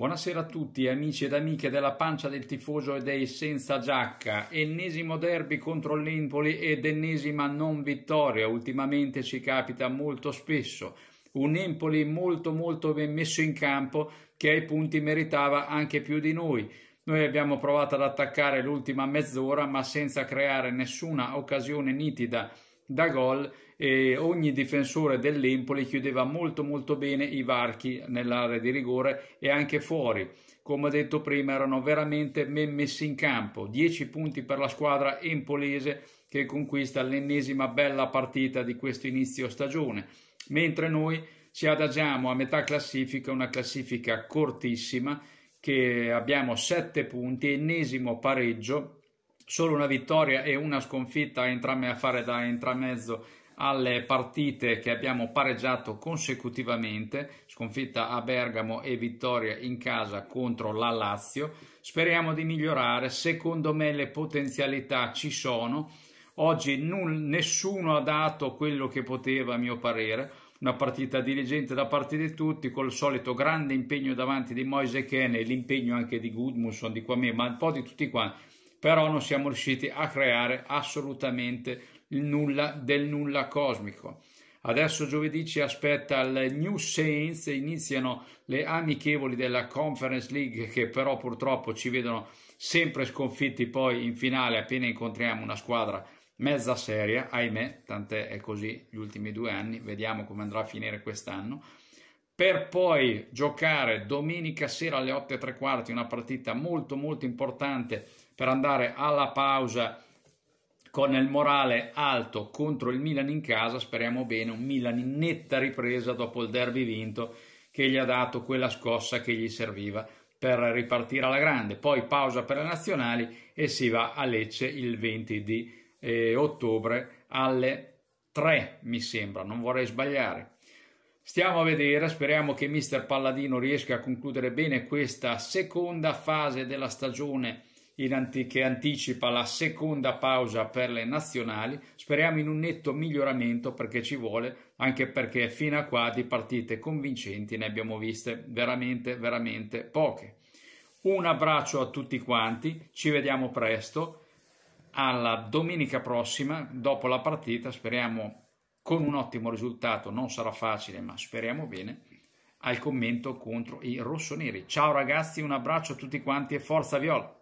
Buonasera a tutti amici ed amiche della pancia del tifoso e dei senza giacca. Ennesimo derby contro l'Empoli ed ennesima non vittoria. Ultimamente ci capita molto spesso. Un Empoli molto molto ben messo in campo che ai punti meritava anche più di noi. Noi abbiamo provato ad attaccare l'ultima mezz'ora ma senza creare nessuna occasione nitida da gol e ogni difensore dell'Empoli chiudeva molto molto bene i varchi nell'area di rigore e anche fuori. Come ho detto prima erano veramente messi in campo, 10 punti per la squadra empolese che conquista l'ennesima bella partita di questo inizio stagione, mentre noi ci adagiamo a metà classifica, una classifica cortissima che abbiamo 7 punti, ennesimo pareggio solo una vittoria e una sconfitta entrambe a fare da intramezzo alle partite che abbiamo pareggiato consecutivamente, sconfitta a Bergamo e vittoria in casa contro la Lazio. Speriamo di migliorare, secondo me le potenzialità ci sono. Oggi non, nessuno ha dato quello che poteva, a mio parere. Una partita diligente da parte di tutti, col solito grande impegno davanti di Moise Kene, l'impegno anche di Gudmundsson, di Quame, ma un po' di tutti quanti però non siamo riusciti a creare assolutamente il nulla del nulla cosmico. Adesso giovedì ci aspetta il New Saints, iniziano le amichevoli della Conference League che però purtroppo ci vedono sempre sconfitti poi in finale appena incontriamo una squadra mezza seria, ahimè, tant'è è così gli ultimi due anni, vediamo come andrà a finire quest'anno per poi giocare domenica sera alle 8 e tre quarti una partita molto molto importante per andare alla pausa con il morale alto contro il Milan in casa, speriamo bene, un Milan in netta ripresa dopo il derby vinto che gli ha dato quella scossa che gli serviva per ripartire alla grande. Poi pausa per le nazionali e si va a Lecce il 20 di eh, ottobre alle 3, mi sembra, non vorrei sbagliare. Stiamo a vedere, speriamo che Mister Palladino riesca a concludere bene questa seconda fase della stagione anti- che anticipa la seconda pausa per le nazionali. Speriamo in un netto miglioramento perché ci vuole, anche perché fino a qua di partite convincenti ne abbiamo viste veramente, veramente poche. Un abbraccio a tutti quanti, ci vediamo presto alla domenica prossima dopo la partita, speriamo con un ottimo risultato, non sarà facile ma speriamo bene, al commento contro i rossoneri. Ciao ragazzi, un abbraccio a tutti quanti e forza Viola!